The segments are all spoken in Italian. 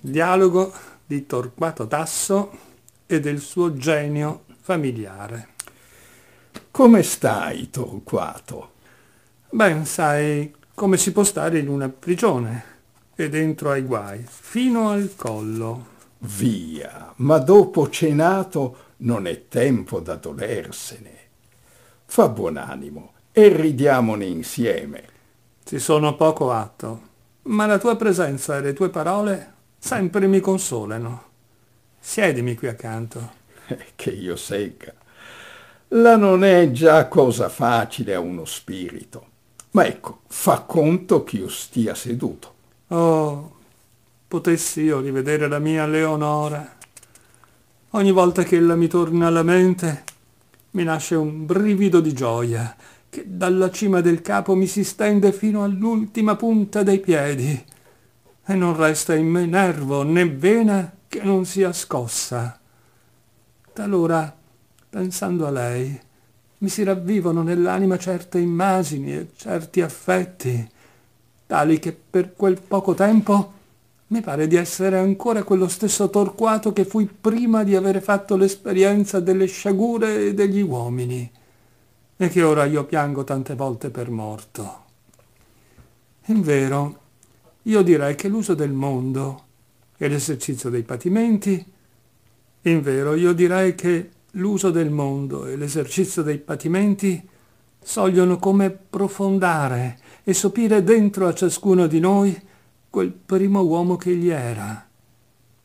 Dialogo di Torquato Tasso e del suo genio familiare. Come stai, Torquato? Ben sai come si può stare in una prigione e dentro ai guai, fino al collo. Via, ma dopo cenato non è tempo da dolersene. Fa buon animo e ridiamone insieme. Ci sono poco atto, ma la tua presenza e le tue parole sempre mi consolano. Siedimi qui accanto. Eh, che io segga. La non è già cosa facile a uno spirito. Ma ecco, fa conto che io stia seduto. Oh, potessi io rivedere la mia Leonora. Ogni volta che ella mi torna alla mente, mi nasce un brivido di gioia che dalla cima del capo mi si stende fino all'ultima punta dei piedi e non resta in me nervo né vena che non sia scossa. Talora, pensando a lei, mi si ravvivano nell'anima certe immagini e certi affetti, tali che per quel poco tempo mi pare di essere ancora quello stesso Torquato che fui prima di avere fatto l'esperienza delle sciagure e degli uomini, e che ora io piango tante volte per morto. In vero, io direi che l'uso del mondo e l'esercizio dei patimenti, in vero io direi che l'uso del mondo e l'esercizio dei patimenti sogliono come profondare e sopire dentro a ciascuno di noi quel primo uomo che gli era,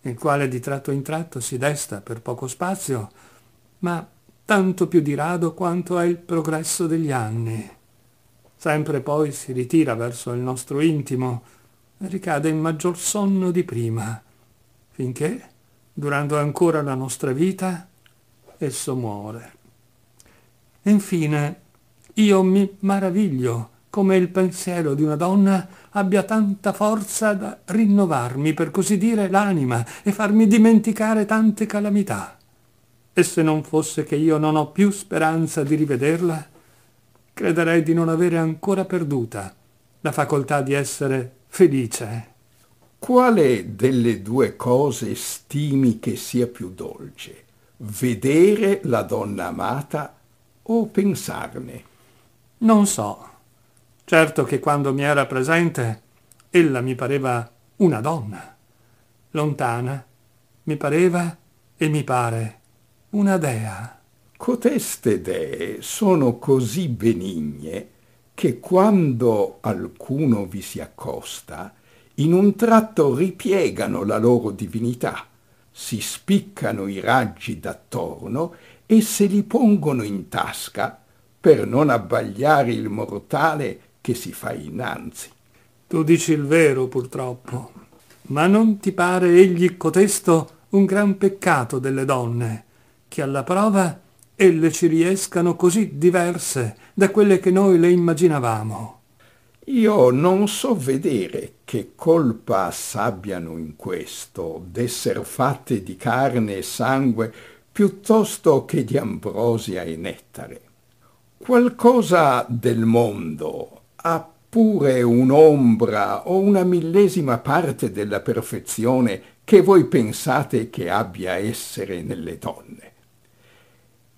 il quale di tratto in tratto si desta per poco spazio, ma tanto più di rado quanto è il progresso degli anni. Sempre poi si ritira verso il nostro intimo, ricade in maggior sonno di prima, finché, durando ancora la nostra vita, esso muore. E infine, io mi maraviglio come il pensiero di una donna abbia tanta forza da rinnovarmi, per così dire, l'anima e farmi dimenticare tante calamità. E se non fosse che io non ho più speranza di rivederla, crederei di non avere ancora perduta la facoltà di essere felice. Quale delle due cose stimi che sia più dolce? Vedere la donna amata o pensarne? Non so. Certo che quando mi era presente, ella mi pareva una donna. Lontana, mi pareva e mi pare una dea. Coteste dee sono così benigne che quando alcuno vi si accosta, in un tratto ripiegano la loro divinità, si spiccano i raggi d'attorno e se li pongono in tasca per non abbagliare il mortale che si fa innanzi. Tu dici il vero, purtroppo, ma non ti pare egli cotesto un gran peccato delle donne, che alla prova elle ci riescano così diverse da quelle che noi le immaginavamo. Io non so vedere che colpa s'abbiano in questo d'esser fatte di carne e sangue piuttosto che di ambrosia e nettare. Qualcosa del mondo ha pure un'ombra o una millesima parte della perfezione che voi pensate che abbia essere nelle donne.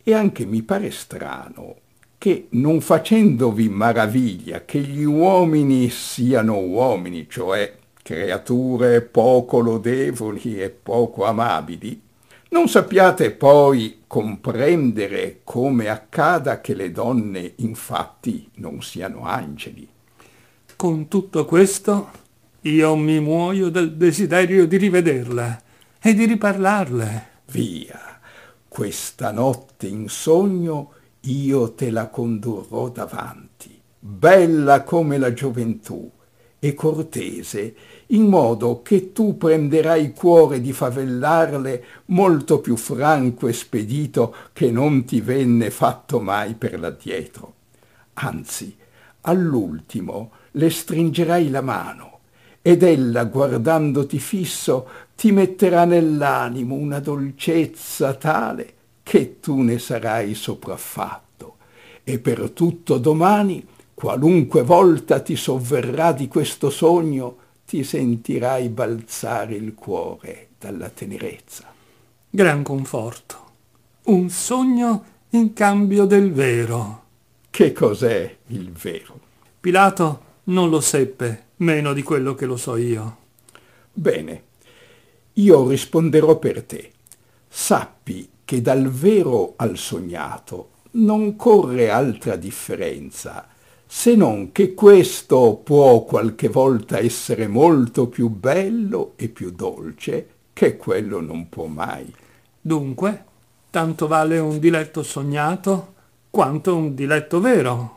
E anche mi pare strano che non facendovi maraviglia che gli uomini siano uomini, cioè creature poco lodevoli e poco amabili, non sappiate poi comprendere come accada che le donne infatti non siano angeli. Con tutto questo io mi muoio del desiderio di rivederla e di riparlarle. Via. Questa notte in sogno io te la condurrò davanti, bella come la gioventù e cortese, in modo che tu prenderai cuore di favellarle molto più franco e spedito che non ti venne fatto mai per l'addietro. Anzi, all'ultimo le stringerai la mano ed ella, guardandoti fisso, ti metterà nell'animo una dolcezza tale che tu ne sarai sopraffatto. E per tutto domani, qualunque volta ti sovverrà di questo sogno, ti sentirai balzare il cuore dalla tenerezza. Gran conforto. Un sogno in cambio del vero. Che cos'è il vero? Pilato non lo seppe meno di quello che lo so io. Bene, io risponderò per te. Sappi che dal vero al sognato non corre altra differenza, se non che questo può qualche volta essere molto più bello e più dolce che quello non può mai. Dunque, tanto vale un diletto sognato quanto un diletto vero.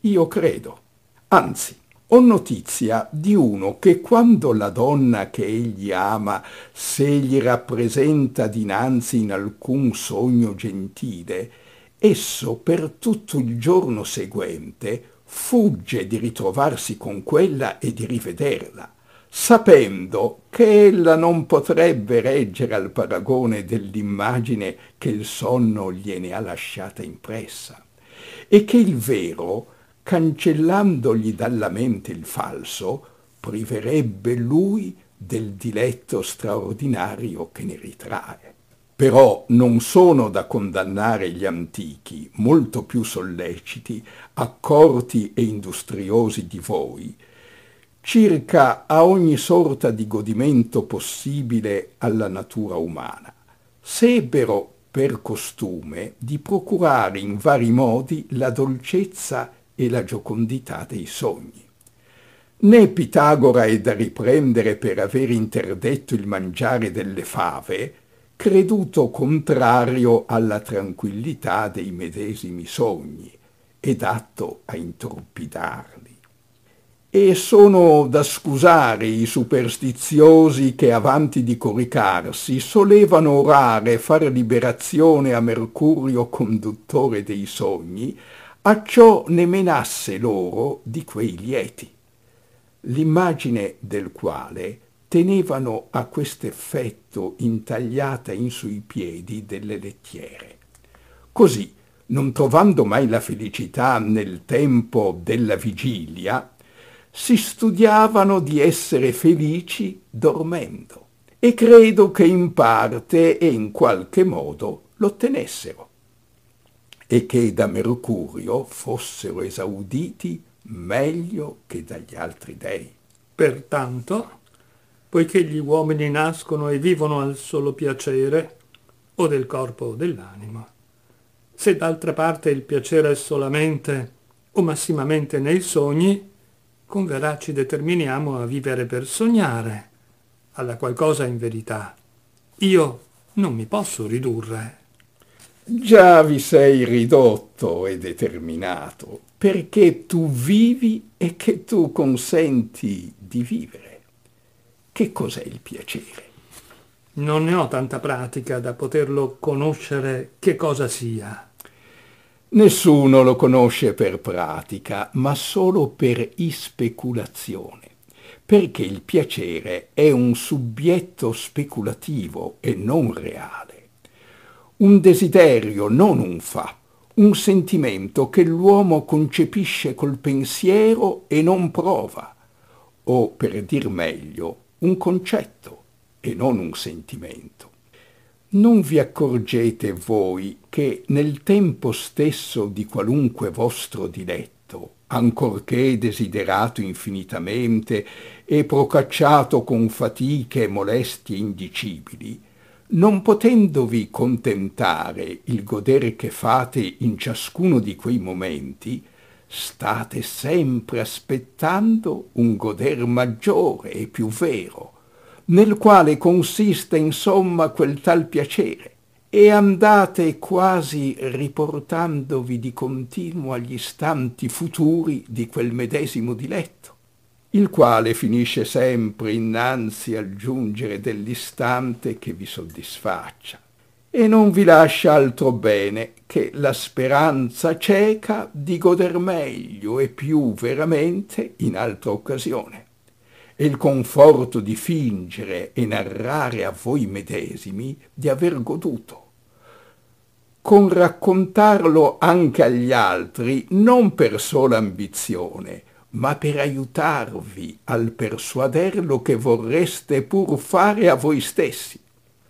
Io credo. Anzi, ho notizia di uno che quando la donna che egli ama se gli rappresenta dinanzi in alcun sogno gentile, esso per tutto il giorno seguente fugge di ritrovarsi con quella e di rivederla, sapendo che ella non potrebbe reggere al paragone dell'immagine che il sonno gliene ha lasciata impressa, e che il vero cancellandogli dalla mente il falso, priverebbe lui del diletto straordinario che ne ritrae. Però non sono da condannare gli antichi, molto più solleciti, accorti e industriosi di voi, circa a ogni sorta di godimento possibile alla natura umana. Sebbero per costume di procurare in vari modi la dolcezza e la giocondità dei sogni. Né Pitagora è da riprendere per aver interdetto il mangiare delle fave, creduto contrario alla tranquillità dei medesimi sogni ed atto a intorpidarli. E sono da scusare i superstiziosi che avanti di coricarsi solevano orare e fare liberazione a Mercurio conduttore dei sogni, acciò ne menasse loro di quei lieti, l'immagine del quale tenevano a quest'effetto intagliata in sui piedi delle lettiere. Così, non trovando mai la felicità nel tempo della vigilia, si studiavano di essere felici dormendo e credo che in parte e in qualche modo l'ottenessero e che da Mercurio fossero esauditi meglio che dagli altri dei. Pertanto, poiché gli uomini nascono e vivono al solo piacere, o del corpo o dell'anima, se d'altra parte il piacere è solamente o massimamente nei sogni, con verrà ci determiniamo a vivere per sognare, alla qualcosa in verità. Io non mi posso ridurre. Già vi sei ridotto e determinato perché tu vivi e che tu consenti di vivere. Che cos'è il piacere? Non ne ho tanta pratica da poterlo conoscere che cosa sia. Nessuno lo conosce per pratica, ma solo per ispeculazione, perché il piacere è un soggetto speculativo e non reale un desiderio, non un fatto, un sentimento che l'uomo concepisce col pensiero e non prova, o per dir meglio, un concetto e non un sentimento. Non vi accorgete voi che nel tempo stesso di qualunque vostro diletto, ancorché desiderato infinitamente e procacciato con fatiche e molestie indicibili, non potendovi contentare il godere che fate in ciascuno di quei momenti, state sempre aspettando un goder maggiore e più vero, nel quale consiste insomma quel tal piacere, e andate quasi riportandovi di continuo agli istanti futuri di quel medesimo diletto il quale finisce sempre innanzi al giungere dell'istante che vi soddisfaccia e non vi lascia altro bene che la speranza cieca di goder meglio e più veramente in altra occasione e il conforto di fingere e narrare a voi medesimi di aver goduto con raccontarlo anche agli altri non per sola ambizione ma per aiutarvi al persuaderlo che vorreste pur fare a voi stessi.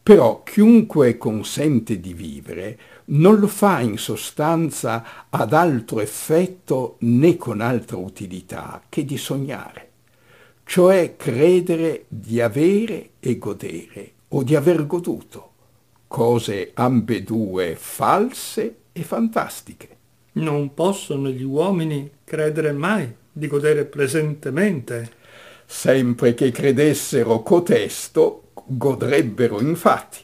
Però chiunque consente di vivere non lo fa in sostanza ad altro effetto né con altra utilità che di sognare, cioè credere di avere e godere o di aver goduto, cose ambedue false e fantastiche. Non possono gli uomini credere mai di godere presentemente. Sempre che credessero cotesto, godrebbero infatti.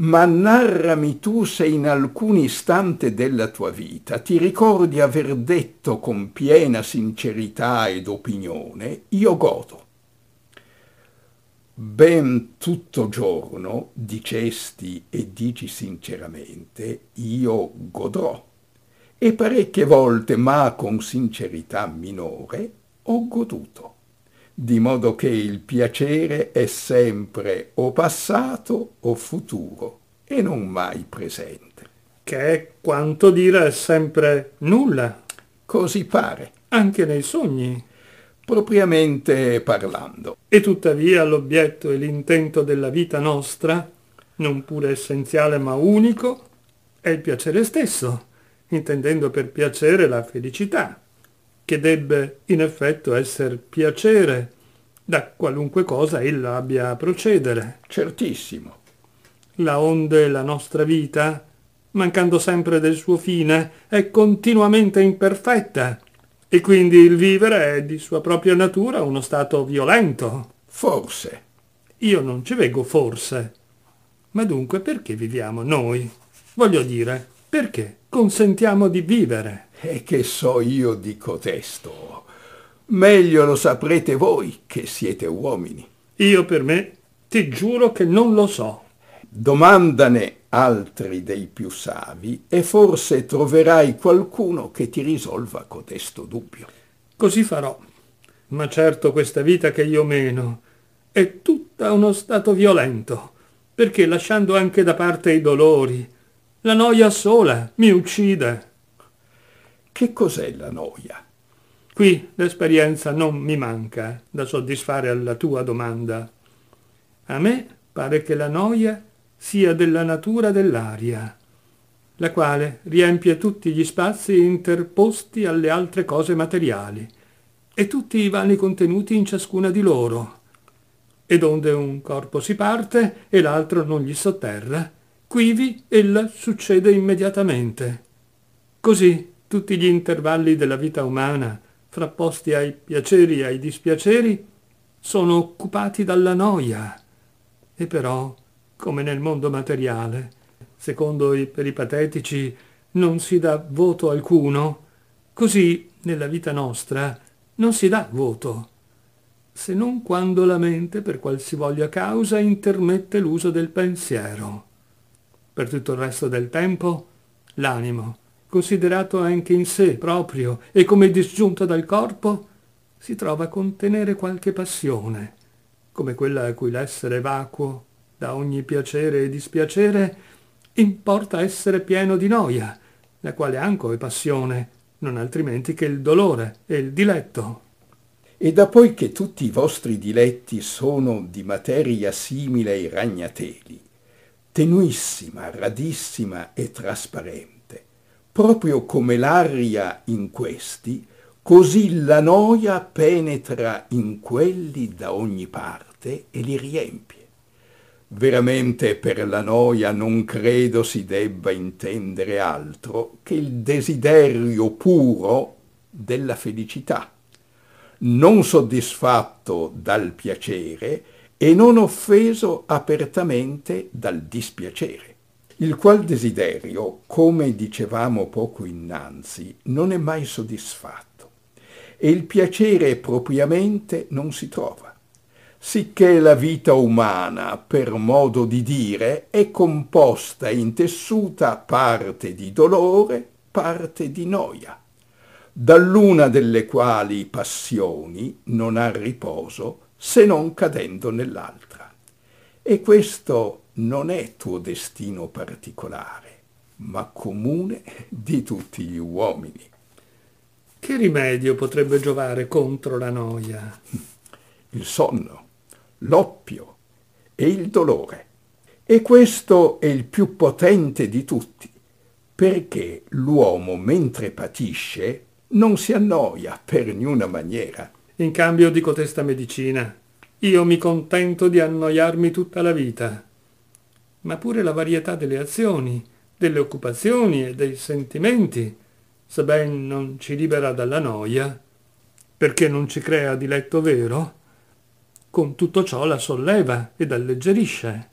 Ma narrami tu se in alcun istante della tua vita ti ricordi aver detto con piena sincerità ed opinione, io godo. Ben tutto giorno dicesti e dici sinceramente, io godrò e parecchie volte, ma con sincerità minore, ho goduto, di modo che il piacere è sempre o passato o futuro e non mai presente. Che è quanto dire è sempre nulla. Così pare. Anche nei sogni. Propriamente parlando. E tuttavia l'obietto e l'intento della vita nostra, non pure essenziale ma unico, è il piacere stesso intendendo per piacere la felicità, che debbe in effetto essere piacere da qualunque cosa ella abbia a procedere. Certissimo. La onde la nostra vita, mancando sempre del suo fine, è continuamente imperfetta e quindi il vivere è di sua propria natura uno stato violento. Forse. Io non ci vego forse. Ma dunque perché viviamo noi? Voglio dire, perché? consentiamo di vivere. E che so io di cotesto? Meglio lo saprete voi che siete uomini. Io per me ti giuro che non lo so. Domandane altri dei più savi e forse troverai qualcuno che ti risolva cotesto dubbio. Così farò. Ma certo questa vita che io meno è tutta uno stato violento, perché lasciando anche da parte i dolori, la noia sola mi uccide. Che cos'è la noia? Qui l'esperienza non mi manca da soddisfare alla tua domanda. A me pare che la noia sia della natura dell'aria, la quale riempie tutti gli spazi interposti alle altre cose materiali e tutti i vani contenuti in ciascuna di loro. E donde un corpo si parte e l'altro non gli sotterra, Quivi ella succede immediatamente. Così tutti gli intervalli della vita umana, frapposti ai piaceri e ai dispiaceri, sono occupati dalla noia. E però, come nel mondo materiale, secondo i peripatetici, non si dà voto alcuno, così nella vita nostra non si dà voto, se non quando la mente, per qualsivoglia causa, intermette l'uso del pensiero per tutto il resto del tempo, l'animo, considerato anche in sé proprio e come disgiunto dal corpo, si trova a contenere qualche passione, come quella a cui l'essere vacuo, da ogni piacere e dispiacere, importa essere pieno di noia, la quale anco è passione, non altrimenti che il dolore e il diletto. E da poi che tutti i vostri diletti sono di materia simile ai ragnateli, tenuissima, radissima e trasparente. Proprio come l'aria in questi, così la noia penetra in quelli da ogni parte e li riempie. Veramente per la noia non credo si debba intendere altro che il desiderio puro della felicità, non soddisfatto dal piacere, e non offeso apertamente dal dispiacere, il qual desiderio, come dicevamo poco innanzi, non è mai soddisfatto e il piacere propriamente non si trova, sicché la vita umana, per modo di dire, è composta e intessuta parte di dolore, parte di noia, dall'una delle quali passioni non ha riposo, se non cadendo nell'altra. E questo non è tuo destino particolare, ma comune di tutti gli uomini. Che rimedio potrebbe giovare contro la noia? Il sonno, l'oppio e il dolore. E questo è il più potente di tutti, perché l'uomo mentre patisce non si annoia per niuna maniera in cambio di cotesta medicina. Io mi contento di annoiarmi tutta la vita. Ma pure la varietà delle azioni, delle occupazioni e dei sentimenti, sebbene non ci libera dalla noia, perché non ci crea diletto vero, con tutto ciò la solleva ed alleggerisce.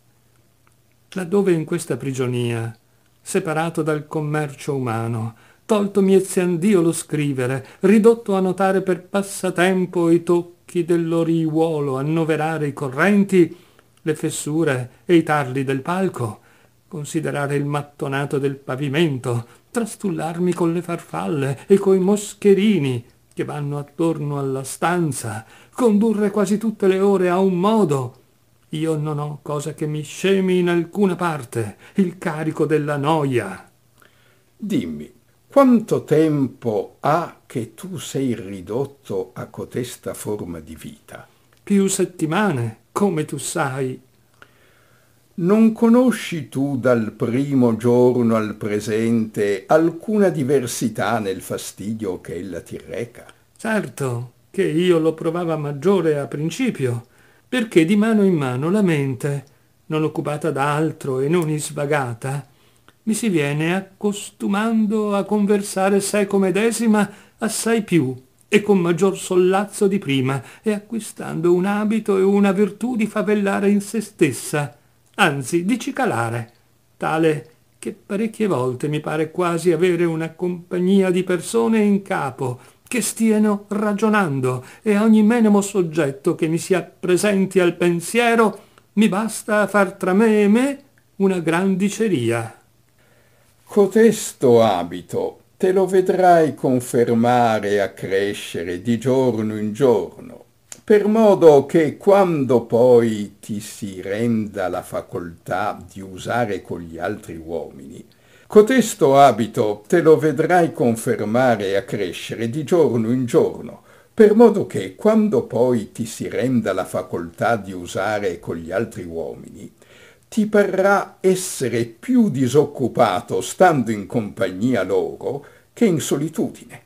Laddove in questa prigionia, separato dal commercio umano, tolto toltomi eziandio lo scrivere, ridotto a notare per passatempo i tocchi dell'oriuolo, annoverare i correnti, le fessure e i tarli del palco, considerare il mattonato del pavimento, trastullarmi con le farfalle e coi moscherini che vanno attorno alla stanza, condurre quasi tutte le ore a un modo, io non ho cosa che mi scemi in alcuna parte, il carico della noia. Dimmi, quanto tempo ha che tu sei ridotto a cotesta forma di vita? Più settimane, come tu sai. Non conosci tu dal primo giorno al presente alcuna diversità nel fastidio che ella ti reca? Certo, che io lo provava maggiore a principio, perché di mano in mano la mente, non occupata da altro e non isvagata, mi si viene accostumando a conversare secomedesima assai più e con maggior sollazzo di prima e acquistando un abito e una virtù di favellare in se stessa, anzi di cicalare, tale che parecchie volte mi pare quasi avere una compagnia di persone in capo che stiano ragionando e ogni menemo soggetto che mi si appresenti al pensiero mi basta a far tra me e me una gran diceria. Cotesto abito te lo vedrai confermare e accrescere di giorno in giorno, per modo che quando poi ti si renda la facoltà di usare con gli altri uomini, cotesto abito te lo vedrai confermare e accrescere di giorno in giorno, per modo che quando poi ti si renda la facoltà di usare con gli altri uomini, ti parrà essere più disoccupato stando in compagnia loro che in solitudine.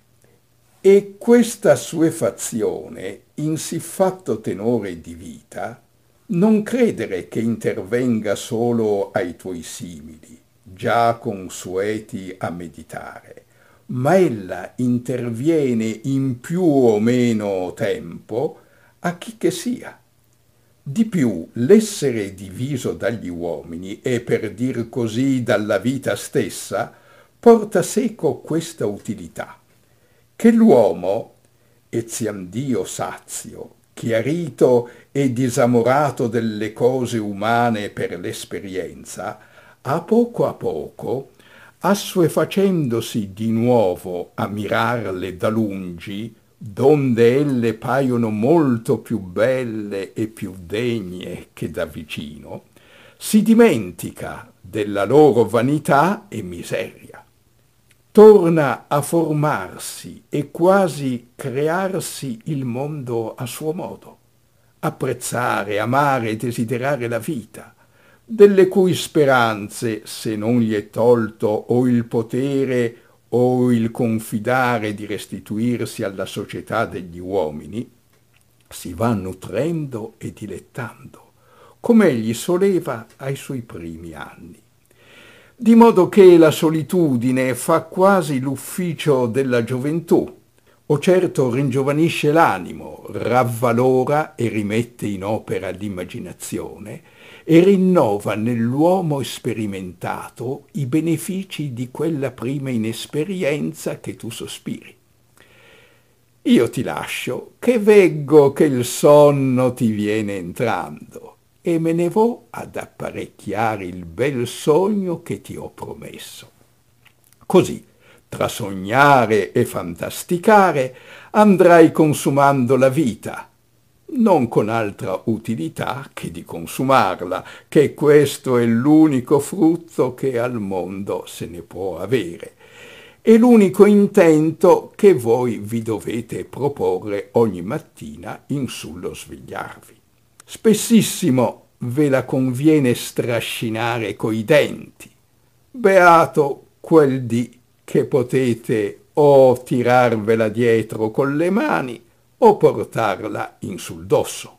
E questa suefazione in siffatto tenore di vita non credere che intervenga solo ai tuoi simili, già consueti a meditare, ma ella interviene in più o meno tempo a chi che sia di più, l'essere diviso dagli uomini e per dir così dalla vita stessa porta seco questa utilità, che l'uomo, eziam Dio sazio, chiarito e disamorato delle cose umane per l'esperienza, a poco a poco, assuefacendosi di nuovo a mirarle da lungi, donde elle paiono molto più belle e più degne che da vicino, si dimentica della loro vanità e miseria. Torna a formarsi e quasi crearsi il mondo a suo modo, apprezzare, amare e desiderare la vita, delle cui speranze, se non gli è tolto o il potere o il confidare di restituirsi alla società degli uomini, si va nutrendo e dilettando, come egli soleva ai suoi primi anni. Di modo che la solitudine fa quasi l'ufficio della gioventù, o certo ringiovanisce l'animo, ravvalora e rimette in opera l'immaginazione e rinnova nell'uomo sperimentato i benefici di quella prima inesperienza che tu sospiri. Io ti lascio, che veggo che il sonno ti viene entrando, e me ne vo ad apparecchiare il bel sogno che ti ho promesso. Così, tra sognare e fantasticare, andrai consumando la vita, non con altra utilità che di consumarla, che questo è l'unico frutto che al mondo se ne può avere e l'unico intento che voi vi dovete proporre ogni mattina in sullo svegliarvi. Spessissimo ve la conviene strascinare coi denti. Beato quel di che potete o tirarvela dietro con le mani o portarla in sul dosso.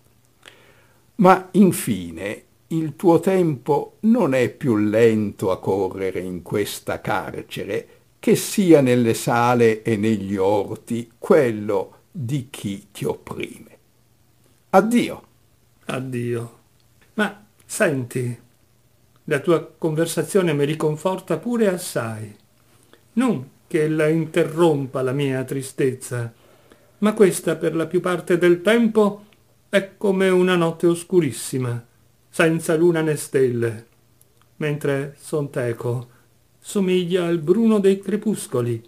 Ma infine il tuo tempo non è più lento a correre in questa carcere che sia nelle sale e negli orti quello di chi ti opprime. Addio. Addio. Ma senti, la tua conversazione mi riconforta pure assai non che ella interrompa la mia tristezza, ma questa per la più parte del tempo è come una notte oscurissima, senza luna né stelle, mentre Sonteco somiglia al bruno dei crepuscoli,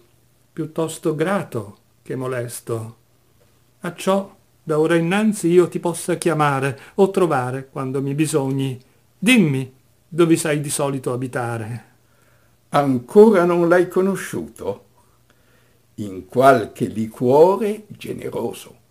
piuttosto grato che molesto. A ciò da ora innanzi io ti possa chiamare o trovare quando mi bisogni. Dimmi dove sai di solito abitare ancora non l'hai conosciuto? In qualche liquore generoso.